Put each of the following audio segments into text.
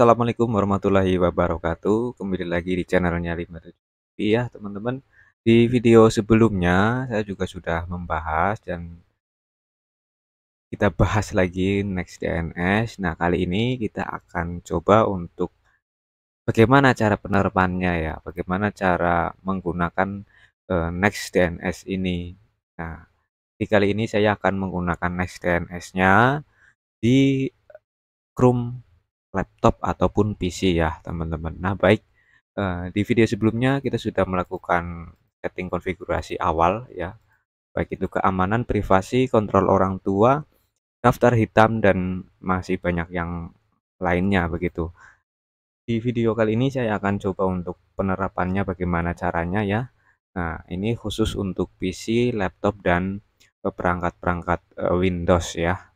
Assalamualaikum warahmatullahi wabarakatuh Kembali lagi di channelnya 57 ya teman-teman Di video sebelumnya saya juga sudah membahas dan kita bahas lagi next DNS Nah kali ini kita akan coba untuk bagaimana cara penerbannya ya Bagaimana cara menggunakan eh, next DNS ini Nah di kali ini saya akan menggunakan next DNS nya di Chrome laptop ataupun PC ya teman-teman. Nah baik eh, di video sebelumnya kita sudah melakukan setting konfigurasi awal ya baik itu keamanan, privasi, kontrol orang tua, daftar hitam dan masih banyak yang lainnya begitu. Di video kali ini saya akan coba untuk penerapannya bagaimana caranya ya. Nah ini khusus untuk PC, laptop dan perangkat-perangkat eh, Windows ya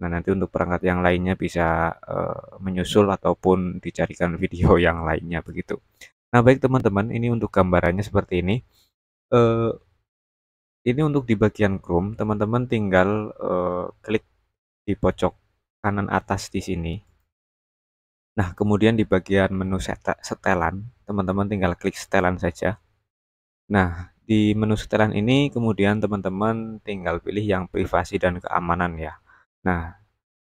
Nah, nanti untuk perangkat yang lainnya bisa uh, menyusul ataupun dicarikan video yang lainnya begitu. Nah, baik teman-teman, ini untuk gambarannya seperti ini. Uh, ini untuk di bagian Chrome, teman-teman tinggal uh, klik di pojok kanan atas di sini. Nah, kemudian di bagian menu setelan, teman-teman tinggal klik setelan saja. Nah, di menu setelan ini kemudian teman-teman tinggal pilih yang privasi dan keamanan ya. Nah,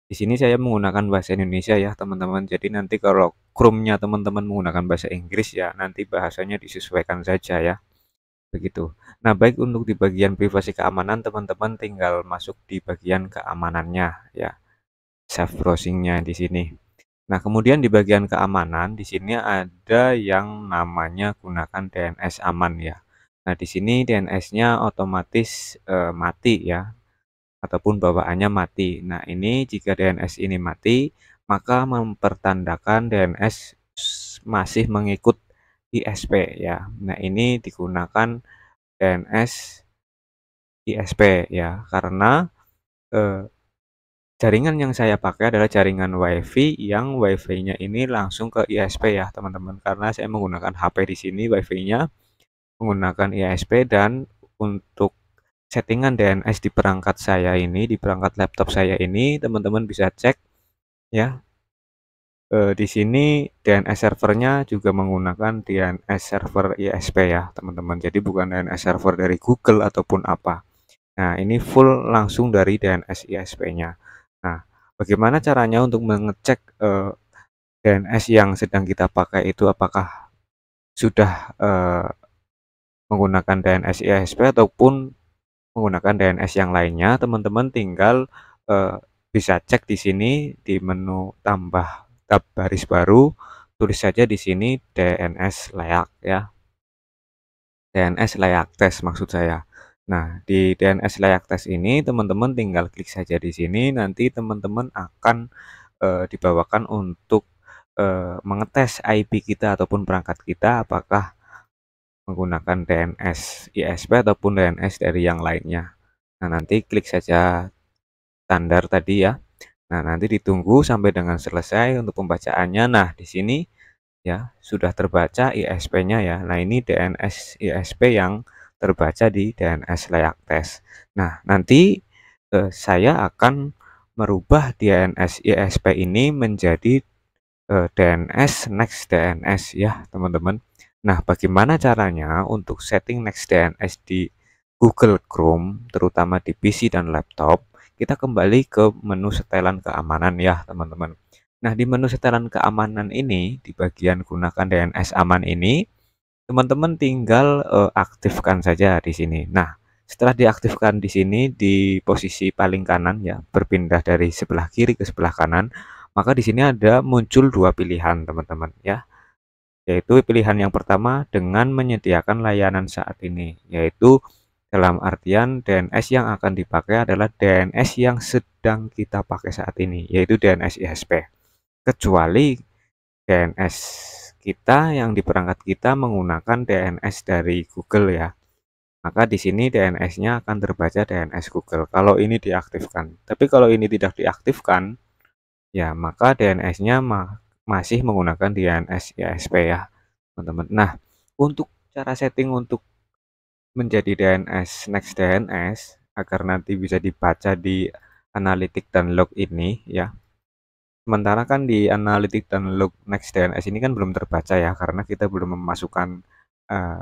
di sini saya menggunakan bahasa Indonesia ya teman-teman. Jadi nanti kalau Chrome-nya teman-teman menggunakan bahasa Inggris ya nanti bahasanya disesuaikan saja ya. Begitu. Nah, baik untuk di bagian privasi keamanan teman-teman tinggal masuk di bagian keamanannya ya. Safe browsing-nya di sini. Nah, kemudian di bagian keamanan di sini ada yang namanya gunakan DNS aman ya. Nah, di sini DNS-nya otomatis eh, mati ya ataupun bawaannya mati. Nah, ini jika DNS ini mati, maka mempertandakan DNS masih mengikut ISP ya. Nah, ini digunakan DNS ISP ya, karena eh, jaringan yang saya pakai adalah jaringan WiFi yang WiFi-nya ini langsung ke ISP ya, teman-teman. Karena saya menggunakan HP di sini WiFi-nya menggunakan ISP dan untuk settingan DNS di perangkat saya ini, di perangkat laptop saya ini, teman-teman bisa cek ya. E, di sini DNS servernya juga menggunakan DNS server ISP ya, teman-teman. Jadi bukan DNS server dari Google ataupun apa. Nah, ini full langsung dari DNS ISP-nya. Nah, bagaimana caranya untuk mengecek e, eh, DNS yang sedang kita pakai itu apakah sudah e, menggunakan DNS ISP ataupun menggunakan DNS yang lainnya, teman-teman tinggal eh, bisa cek di sini di menu tambah tab baris baru, tulis saja di sini DNS layak ya. DNS layak tes maksud saya. Nah, di DNS layak tes ini teman-teman tinggal klik saja di sini nanti teman-teman akan eh, dibawakan untuk eh, mengetes IP kita ataupun perangkat kita apakah menggunakan DNS ISP ataupun DNS dari yang lainnya. Nah, nanti klik saja standar tadi ya. Nah, nanti ditunggu sampai dengan selesai untuk pembacaannya. Nah, di sini ya sudah terbaca ISP-nya ya. Nah, ini DNS ISP yang terbaca di DNS layak tes. Nah, nanti eh, saya akan merubah DNS ISP ini menjadi eh, DNS next DNS ya, teman-teman. Nah, bagaimana caranya untuk setting next DNS di Google Chrome, terutama di PC dan laptop? Kita kembali ke menu setelan keamanan ya, teman-teman. Nah, di menu setelan keamanan ini, di bagian gunakan DNS aman ini, teman-teman tinggal uh, aktifkan saja di sini. Nah, setelah diaktifkan di sini di posisi paling kanan ya, berpindah dari sebelah kiri ke sebelah kanan, maka di sini ada muncul dua pilihan, teman-teman ya yaitu pilihan yang pertama dengan menyediakan layanan saat ini, yaitu dalam artian DNS yang akan dipakai adalah DNS yang sedang kita pakai saat ini, yaitu DNS ISP. Kecuali DNS kita yang di perangkat kita menggunakan DNS dari Google ya. Maka di sini DNS-nya akan terbaca DNS Google kalau ini diaktifkan. Tapi kalau ini tidak diaktifkan, ya maka DNS-nya masih menggunakan DNS ISP ya, ya, teman-teman. Nah, untuk cara setting untuk menjadi DNS next DNS agar nanti bisa dibaca di analitik dan log ini ya. Sementara kan di analitik dan log next DNS ini kan belum terbaca ya karena kita belum memasukkan uh,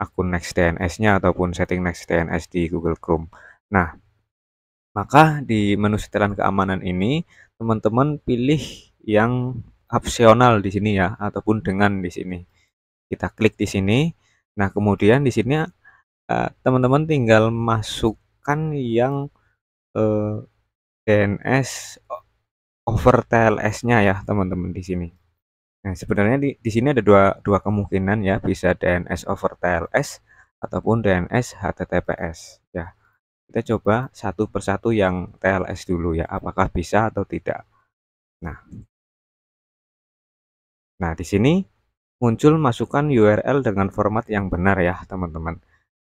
akun next DNS-nya ataupun setting next DNS di Google Chrome. Nah, maka di menu setelan keamanan ini teman-teman pilih yang opsional di sini ya ataupun dengan di sini kita klik di sini nah kemudian di sini eh, teman-teman tinggal masukkan yang uh, eh, DNS over TLS nya ya teman-teman di sini nah sebenarnya di, di sini ada dua, dua kemungkinan ya bisa DNS over TLS ataupun DNS HTTPS ya kita coba satu persatu yang TLS dulu ya apakah bisa atau tidak nah Nah, di sini muncul masukkan URL dengan format yang benar ya, teman-teman.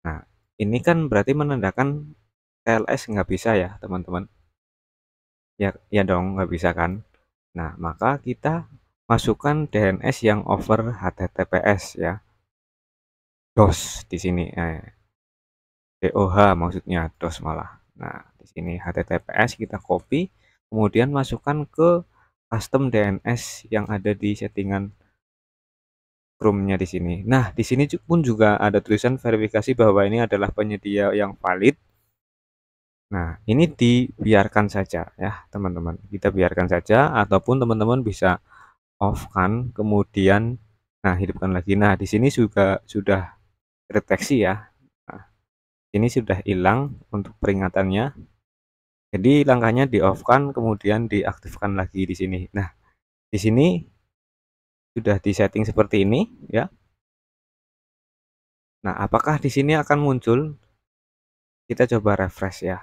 Nah, ini kan berarti menandakan TLS nggak bisa ya, teman-teman. Ya, ya dong, nggak bisa kan? Nah, maka kita masukkan DNS yang over HTTPS ya. DOS di sini. Eh, DOH maksudnya, DOS malah. Nah, di sini HTTPS kita copy, kemudian masukkan ke custom DNS yang ada di settingan Chrome-nya di sini. Nah, di sini pun juga ada tulisan verifikasi bahwa ini adalah penyedia yang valid. Nah, ini dibiarkan saja ya, teman-teman. Kita biarkan saja ataupun teman-teman bisa off-kan kemudian nah hidupkan lagi. Nah, di sini juga sudah deteksi ya. Nah, ini sudah hilang untuk peringatannya. Jadi langkahnya di off kan kemudian diaktifkan lagi di sini. Nah, di sini sudah di-setting seperti ini ya. Nah, apakah di sini akan muncul? Kita coba refresh ya.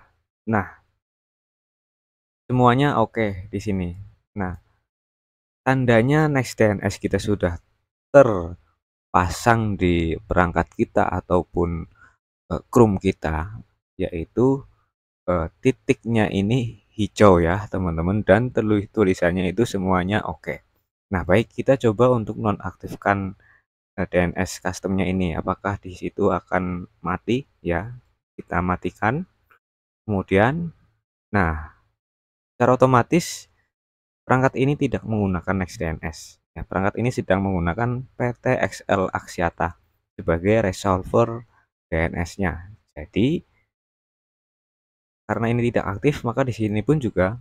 Nah, semuanya oke okay di sini. Nah, tandanya next DNS kita sudah terpasang di perangkat kita ataupun eh, Chrome kita yaitu uh, titiknya ini hijau ya teman-teman dan tulisannya itu semuanya oke. Okay. Nah baik kita coba untuk nonaktifkan uh, eh, DNS customnya ini apakah di situ akan mati ya kita matikan kemudian nah secara otomatis perangkat ini tidak menggunakan DNS ya, perangkat ini sedang menggunakan PT XL Axiata sebagai resolver DNS-nya jadi karena ini tidak aktif maka di sini pun juga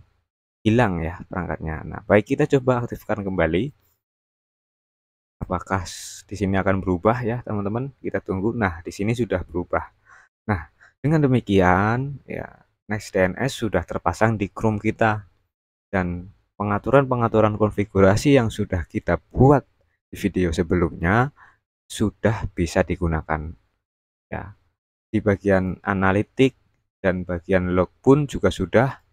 hilang ya perangkatnya nah baik kita coba aktifkan kembali apakah di sini akan berubah ya teman-teman kita tunggu nah di sini sudah berubah nah dengan demikian ya next DNS sudah terpasang di Chrome kita dan pengaturan-pengaturan konfigurasi yang sudah kita buat di video sebelumnya sudah bisa digunakan ya di bagian analitik dan bagian log pun juga sudah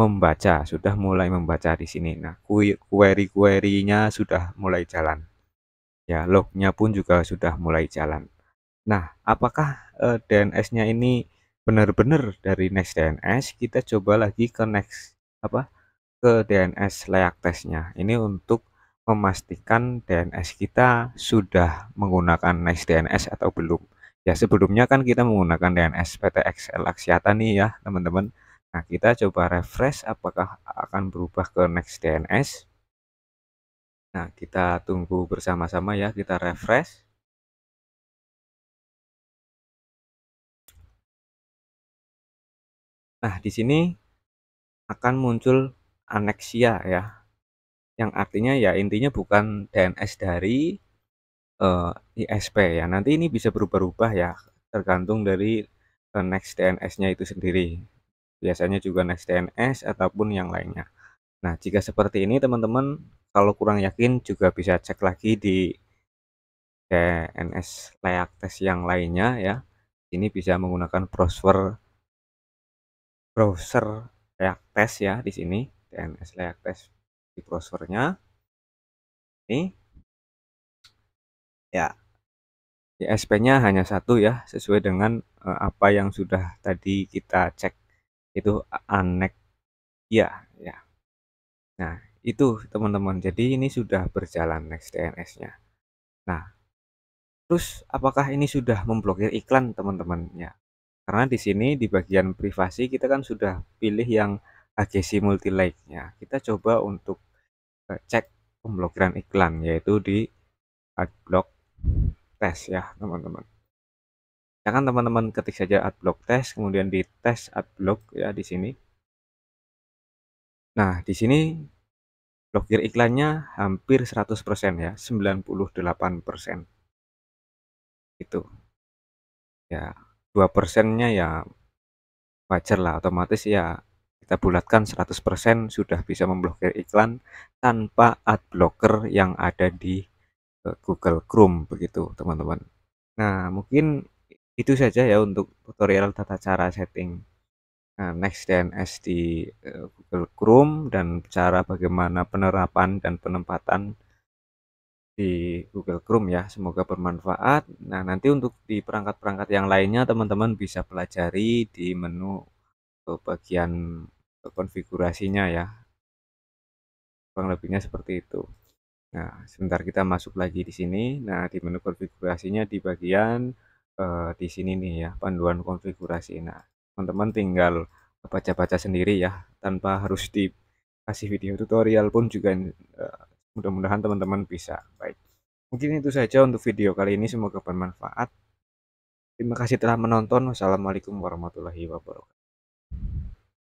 membaca, sudah mulai membaca di sini. Nah, query query sudah mulai jalan. Ya, lognya pun juga sudah mulai jalan. Nah, apakah eh, DNS-nya ini benar-benar dari next DNS? Kita coba lagi ke next apa? ke DNS layak tesnya. ini untuk memastikan DNS kita sudah menggunakan Next DNS atau belum Ya sebelumnya kan kita menggunakan DNS PT XL Aksiata nih ya teman-teman. Nah kita coba refresh apakah akan berubah ke next DNS. Nah kita tunggu bersama-sama ya kita refresh. Nah di sini akan muncul aneksia ya yang artinya ya intinya bukan DNS dari uh, eh, ISP ya. Nanti ini bisa berubah-ubah ya, tergantung dari, uh, next dns nya itu sendiri. Biasanya juga next DNS ataupun yang lainnya. Nah, jika seperti ini teman-teman, kalau kurang yakin juga bisa cek lagi di DNS layak Tes yang lainnya ya. Ini bisa menggunakan browser browser layak Tes ya di sini, DNS layak Tes di browsernya Ini ya ISP-nya hanya satu ya sesuai dengan uh, apa yang sudah tadi kita cek itu anek ya ya nah itu teman-teman jadi ini sudah berjalan next DNS nya nah terus apakah ini sudah memblokir iklan teman teman ya? karena di sini di bagian privasi kita kan sudah pilih yang AGC multi like nya ya, kita coba untuk eh, cek pemblokiran iklan yaitu di adblock test ya teman-teman ya kan teman-teman ketik saja adblock test kemudian di test adblock ya di sini nah di sini blokir iklannya hampir 100% ya 98% itu ya dua persennya ya wajar lah otomatis ya kita bulatkan 100% sudah bisa memblokir iklan tanpa ad blocker yang ada di Eh, Google Chrome begitu teman-teman. Nah mungkin itu saja ya untuk tutorial tata cara setting nah, Next DNS di eh, Google Chrome dan cara bagaimana penerapan dan penempatan di Google Chrome ya. Semoga bermanfaat. Nah nanti untuk di perangkat-perangkat yang lainnya teman-teman bisa pelajari di menu bagian konfigurasinya ya kurang lebihnya seperti itu Nah, sebentar kita masuk lagi di sini. Nah, di menu konfigurasinya di bagian eh, di sini nih ya, panduan konfigurasi. Nah, teman-teman tinggal baca-baca sendiri ya, tanpa harus dikasih video tutorial pun juga eh, mudah-mudahan teman-teman bisa. Baik. Mungkin itu saja untuk video kali ini, semoga bermanfaat. Terima kasih telah menonton. Wassalamualaikum warahmatullahi wabarakatuh.